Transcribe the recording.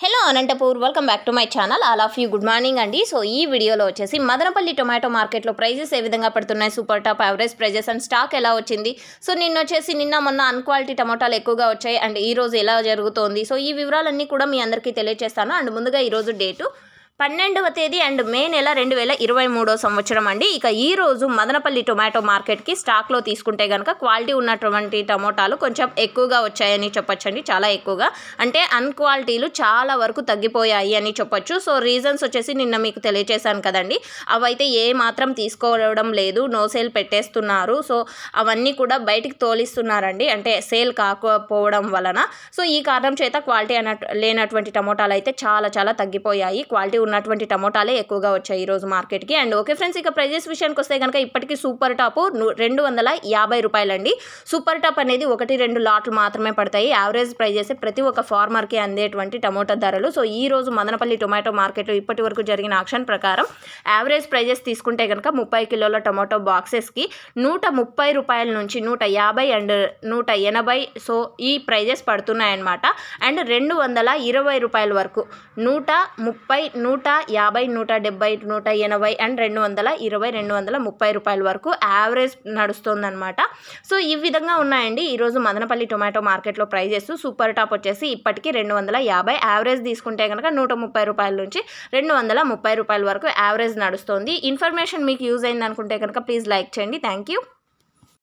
hello Anantapur welcome back to my channel all of you good morning అండి so ఈ వీడియోలో వచ్చేసి మదనపల్లి టొమాటో మార్కెట్లో ప్రైజెస్ ఏ విధంగా పడుతున్నాయి super top average prices and stock ఎలా వచ్చింది సో నిన్న వచ్చేసి నిన్న మొన్న అన్క్వాలిటీ టమాటాలు ఎక్కువగా వచ్చాయి అండ్ ఈరోజు ఎలా జరుగుతోంది సో ఈ వివరాలన్నీ కూడా మీ అందరికీ తెలియజేస్తాను అండ్ ముందుగా ఈరోజు డేటు పన్నెండవ తేదీ అండ్ మే నెల రెండు వేల ఇరవై మూడో సంవత్సరం అండి ఇక ఈ రోజు మదనపల్లి టొమాటో మార్కెట్కి స్టాక్లో తీసుకుంటే కనుక క్వాలిటీ ఉన్నటువంటి టమోటాలు కొంచెం ఎక్కువగా వచ్చాయని చెప్పొచ్చండి చాలా ఎక్కువగా అంటే అన్క్వాలిటీలు చాలా వరకు తగ్గిపోయాయి అని చెప్పొచ్చు సో రీజన్స్ వచ్చేసి నిన్న మీకు తెలియచేశాను కదండి అవైతే ఏ మాత్రం తీసుకోవడం లేదు నో సేల్ పెట్టేస్తున్నారు సో అవన్నీ కూడా బయటికి తోలిస్తున్నారండి అంటే సేల్ కాకపోవడం వలన సో ఈ కారణం చేత క్వాలిటీ అన లేనటువంటి టమోటాలు అయితే చాలా చాలా తగ్గిపోయాయి క్వాలిటీ ఉన్నటువంటి టమోటాలే ఎక్కువగా వచ్చాయి ఈరోజు మార్కెట్కి అండ్ ఓకే ఫ్రెండ్స్ ఇక ప్రైజెస్ విషయానికి వస్తే కనుక ఇప్పటికీ సూపర్ టాప్ రెండు వందల యాభై రూపాయలండి సూపర్ టాప్ అనేది ఒకటి రెండు లాట్లు మాత్రమే పడతాయి యావరేజ్ ప్రైజెస్ ప్రతి ఒక్క ఫార్మర్కి అందేటువంటి టమోటా ధరలు సో ఈ రోజు మదనపల్లి టొమాటో మార్కెట్లో ఇప్పటి వరకు జరిగిన ఆక్షన్ ప్రకారం యావరేజ్ ప్రైజెస్ తీసుకుంటే కనుక ముప్పై కిలోల టొమాటో బాక్సెస్కి నూట ముప్పై రూపాయల నుంచి నూట యాభై అండ్ నూట ఎనభై సో ఈ ప్రైజెస్ పడుతున్నాయన్నమాట అండ్ రెండు వందల ఇరవై రూపాయల వరకు నూట ముప్పై నూట నూట యాభై నూట డెబ్బై నూట ఎనభై అండ్ రెండు వందల ఇరవై రెండు వందల ముప్పై రూపాయల వరకు యావరేజ్ నడుస్తుందన్నమాట సో ఈ విధంగా ఉన్నాయండి ఈరోజు మదనపల్లి టొమాటో మార్కెట్లో ప్రైజెస్ సూపర్ టాప్ వచ్చేసి ఇప్పటికీ రెండు వందల యాభై యావరేజ్ తీసుకుంటే కనుక నూట ముప్పై రూపాయల నుంచి రెండు వందల ముప్పై రూపాయల వరకు యావరేజ్ నడుస్తుంది ఇన్ఫర్మేషన్ మీకు యూజ్ అయింది అనుకుంటే కనుక ప్లీజ్ లైక్ చేయండి థ్యాంక్ యూ